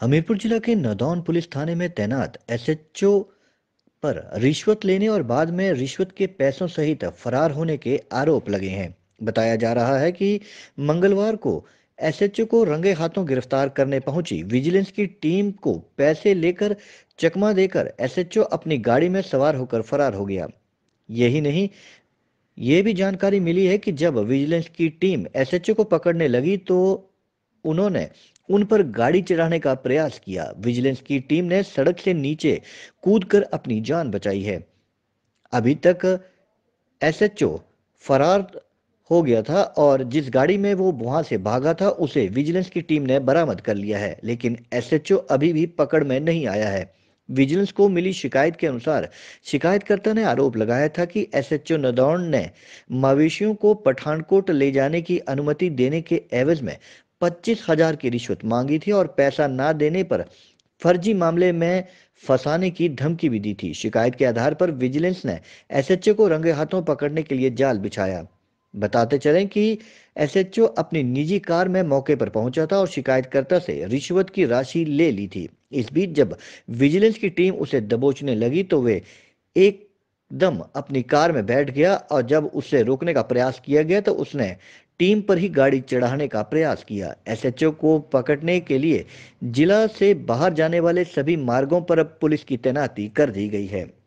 हमीरपुर जिला के नदौन पुलिस थाने में तैनात एसएचओ पर रिश्वत लेने और बाद में रिश्वत के पैसों सहित फरार होने के आरोप लगे हैं बताया जा रहा है कि मंगलवार को एसएचओ को रंगे हाथों गिरफ्तार करने पहुंची विजिलेंस की टीम को पैसे लेकर चकमा देकर एसएचओ अपनी गाड़ी में सवार होकर फरार हो गया यही नहीं ये भी जानकारी मिली है कि जब विजिलेंस की टीम एसएचओ को पकड़ने लगी तो उन्होंने उन पर गाड़ी चढ़ाने का प्रयास किया विजिलेंस की टीम ने सड़क से नीचे कूदकर अपनी जान बचाई है अभी तक एसएचओ फरार हो गया था और जिस गाड़ी में वो वहां से भागा था उसे विजिलेंस की टीम ने बरामद कर लिया है लेकिन एसएचओ अभी भी पकड़ में नहीं आया है विजिलेंस को मिली शिकायत के अनुसार शिकायतकर्ता ने आरोप लगाया था कि एसएचओ नदौन ने मवेशियों को पठानकोट ले जाने की अनुमति देने के एवज में पच्चीस हजार की रिश्वत मांगी थी और पैसा ना देने पर फर्जी मामले में फंसाने की धमकी भी दी थी शिकायत के आधार पर विजिलेंस ने एसएचओ को रंगे हाथों पकड़ने के लिए जाल बिछाया बताते चलें कि एसएचओ अपनी निजी कार में मौके पर पहुंचा था और शिकायतकर्ता से रिश्वत की राशि ले ली थी इस बीच जब विजिलेंस की टीम उसे दबोचने लगी तो वे एकदम अपनी कार में बैठ गया और जब उसे रोकने का प्रयास किया गया तो उसने टीम पर ही गाड़ी चढ़ाने का प्रयास किया एसएचओ को पकड़ने के लिए जिला से बाहर जाने वाले सभी मार्गों पर अब पुलिस की तैनाती कर दी गई है